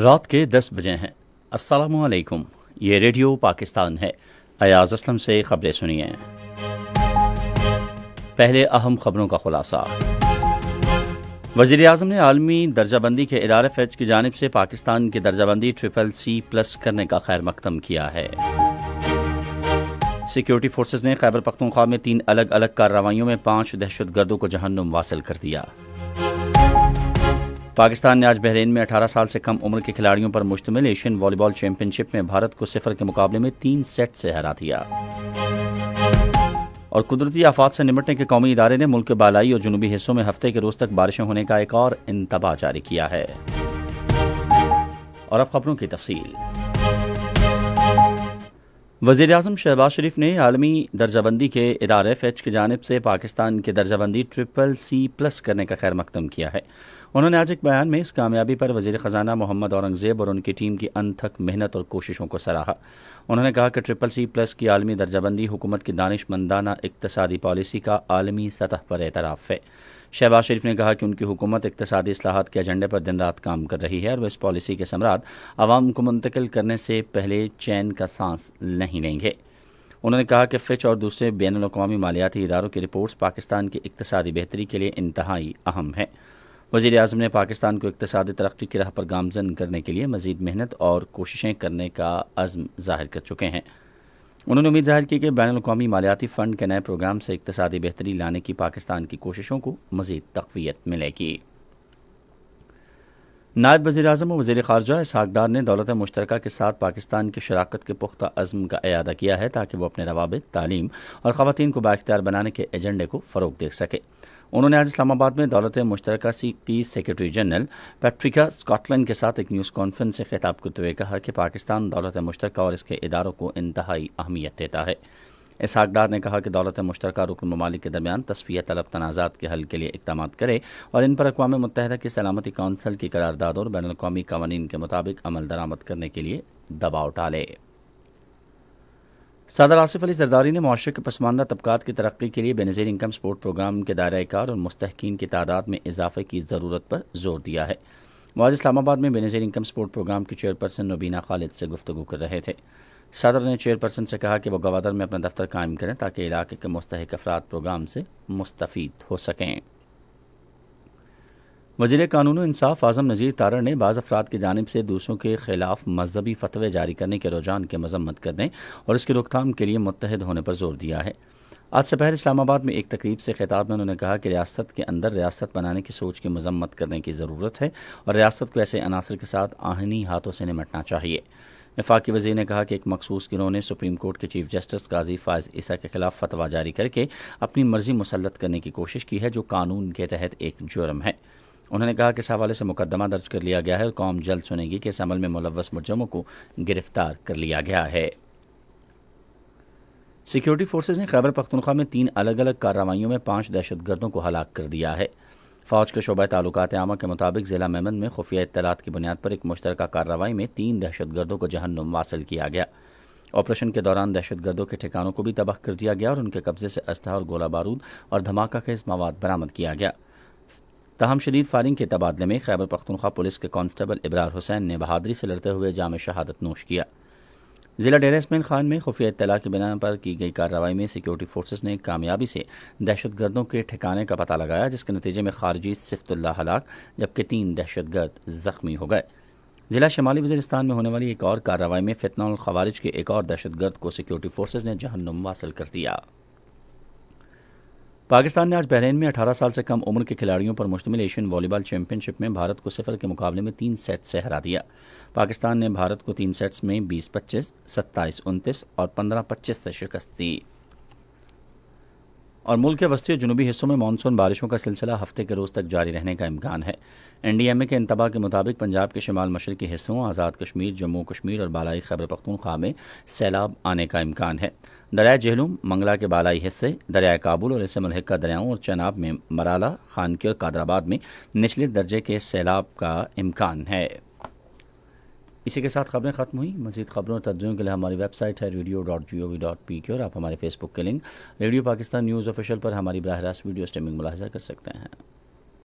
रात के दस बजे हैं असलकुम ये रेडियो पाकिस्तान है अयाज असलम से खबरें सुनिए पहले अहम खबरों का खुलासा वजीर अजम ने आलमी दर्जाबंदी के इदार फैज की जानब से पाकिस्तान की दर्जाबंदी ट्रिपल सी प्लस करने का खैर मकदम किया है सिक्योरिटी फोर्सेज ने खैबर पख्तनख्वा में तीन अलग अलग कार्रवाईों में पांच दहशत गर्दों को जहन्नुम वासिल कर दिया पाकिस्तान ने आज बहरीन में 18 साल से कम उम्र के खिलाड़ियों पर मुश्तमिल एशियन वॉलीबॉल चैंपियनशिप में भारत को सिफर के मुकाबले में तीन सेट से हरा दिया और कुदरती आफात से निपटने के कौमी इदारे ने मुल्क के बालाई और जनूबी हिस्सों में हफ्ते के रोज तक बारिशें होने का एक और इंतबाह जारी किया है और अब खबरों की तफसील वजीर अजम शहबाज शरीफ ने आलमी दर्जाबंदी के इदारे फैच की जानब से पाकिस्तान की दर्जाबंदी ट्रिपल सी प्लस करने का खैर मकदम किया है उन्होंने आज एक बयान में इस कामयाबी पर वजीर ख़जाना मोहम्मद औरंगज़ेब और उनकी टीम की अनथक मेहनत और कोशिशों को सराहा उन्होंने कहा कि ट्रिपल सी प्लस की आलमी दर्जाबंदी हुकूमत की मंदाना इकतसादी पॉलिसी का आलमी सतह पर एतराफ़ है शहबाज शरीफ ने कहा कि उनकी हुकूमत इकतसादी असलाहत के एजेंडे पर दिन रात काम कर रही है और वह इस पॉलिसी के समरात आवाम को मुंतकिल करने से पहले चैन का सांस नहीं लेंगे उन्होंने कहा कि फिच और दूसरे बैन अवी मालियाती इदारों की रिपोर्ट्स पाकिस्तान की इकतसादी बेहतरी के लिए इंतहाई अहम हैं वजीर अजम ने पाकिस्तान को इकतदी तरक्की की राह पर गामजन करने के लिए मजीद मेहनत और कोशिशें करने का अज़म जाहिर कर चुके हैं उन्होंने उम्मीद जाहिर की कि बैन अवी मालियाती फ़ंड के नए प्रोग्राम से इकतदी बेहतरी लाने की पाकिस्तान की कोशिशों को मज़ीद तकवीत मिलेगी नायब वजी अजम और वजी खारजा इसहाक डार ने दौलत मुश्तर के साथ पाकिस्तान की शराकत के पुख्ता अज़म का अदा किया है ताकि वह अपने रवाबित तालीम और खातन को बाख्तियार बनाने के एजेंडे को फ़रोग दे सके उन्होंने आज इस्लामाबाद में दौलत मुश्तर सी की सेक्रेटरी जनरल पैट्रिका स्कॉटलैंड के साथ एक न्यूज़ कॉन्फ्रेंस से खिताब करते हुए कहा कि पाकिस्तान दौलत मुश्तर और इसके इदारों को इंतहाई अहमियत देता है इसहाक डार ने कहा कि दौलत मुश्तर रुकन ममालिक के दरमियान तस्वीर तलब तनाज़ात के हल के लिए इकदाम करे और इन पर अकवा मुतहद की सलामती कौंसल की करारदाद और बैन अवी कवानीन के मुताबिक अमल दरामद करने के लिए दबाव डाले सदर आसिफ अली जरदारी ने माशरे के पसमानदा तबकात की तरक्की के लिए बेनज़ीर इनकम सपोर्ट प्रोग्राम के दायरा कार और मुस्तकिन की तादाद में इजाफे की ज़रूरत पर जोर दिया है वाज इस्लामाबाद में बेनज़ीर इनकम सपोर्ट प्रोग्राम के चेयरपर्सन नबीना खालिद से गुफ्तु कर रहे थे सदर ने चेयरपर्सन से कहा कि वह गवादर में अपना दफ्तर कायम करें ताकि इलाके के मुस्तक अफराद प्रोग्राम से मुस्तफ़ हो सकें वजीर कानून इंसाफ आजम नज़ीर तारर ने बाज़ अफराद की जानब से दूसरों के खिलाफ मजहबी फतवे जारी करने के रुझान की मजम्मत करने और इसकी रोकथाम के लिए मुतहद होने पर जोर दिया है आज से पहले इस्लामाबाद में एक तकरीब से खिताब में उन्होंने कहा कि रियासत के अंदर रियासत बनाने की सोच की मजम्मत करने की ज़रूरत है और रियासत को ऐसे अनासर के साथ आहनी हाथों से निमटना चाहिए वफाकी वजीर ने कहा कि एक मखसूस गिरोह ने सुप्रीम कोर्ट के चीफ जस्टिस गाजी फायज ईसा के खिलाफ फतवा जारी करके अपनी मर्जी मुसलत करने की कोशिश की है जो कानून के तहत एक जुर्म है उन्होंने कहा कि इस हवाले से मुकदमा दर्ज कर लिया गया है और कौम जल्द सुनेगी कि इस अमल में मुलवस मुजरमों को गिरफ्तार कर लिया गया है सिक्योरिटी फोर्सेज ने खैबर पख्तनख्वा में तीन अलग अलग कार्रवाइयों में पांच दहशतगर्दों को हलाक कर दिया है फ़ौज के शोबा ताल्लुकात आमा के मुताबिक ज़िला मेमन में खुफिया इतलात की बुनियाद पर एक मुश्तरक कार्रवाई में तीन दहशतगर्दों को जहन्नुम वासिल किया गया ऑपरेशन के दौरान दहशतगर्दों के ठिकानों को भी तबाह कर दिया गया और उनके कब्जे से अस्था और गोला बारूद और धमाका खेज मवाद बरामद किया गया तहम शदीद फायरिंग के तबादले में खैबर पख्तनख्वा पुलिस के कांस्टेबल इबरार हुसैन ने बहादरी से लड़ते हुए जाम शहादत नोश किया ज़िला डेरा इसमैन खान में खुफिया इतला की बिना पर की गई कार्रवाई में सिक्योरिटी फोर्सेज ने कामयाबी से दहशत गर्दों के ठिकाने का पता लगाया जिसके नतीजे में खारजी सिफ्तुल्ला हलाक जबकि तीन दहशत गर्द ज़ख्मी हो गए ज़िला शमाली वजरिस्तान में होने वाली एक और कार्रवाई में फितना और के एक और दहशत गर्द को सिक्योरिटी फोर्सेज ने जहनुम हासिल कर दिया पाकिस्तान ने आज बहरीन में 18 साल से कम उम्र के खिलाड़ियों पर मुश्तमिल एशियन वॉलीबॉल चैंपियनशिप में भारत को सिफर के मुकाबले में तीन सेट से हरा दिया पाकिस्तान ने भारत को तीन सेट्स में 20-25, 27-29 और 15-25 से शिकस्त दी और मुल्क के वस्ती और जनूबी हिस्सों में मानसून बारिशों का सिलसिला हफ्ते के रोज़ तक जारी रहने का इम्कान है एन डी एम ए के इंतबा के मुताबिक पंजाब के शमाल मशरक़ी हिस्सों आज़ाद कश्मीर जम्मू कश्मीर और बालाई खैबर पख्तूनख्वा में सैलाब आने का इम्कान है दरिया जहलूम मंगला के बालाई हिस्से दरिया काबुल और इससे का दरियाओं और चनाब में मराला खानकी और कादराबाद में निचले दर्जे के सैलाब का इम्कान है इसी के साथ खबरें खत्म हुई मजीद खबरों और तर्जों के लिए हमारी वेबसाइट है radio dot G O V dot P K और आप हमारे फेसबुक के link radio Pakistan news official पर हमारी बरह रास्त वीडियो स्ट्रीमिंग मुलाजा कर सकते हैं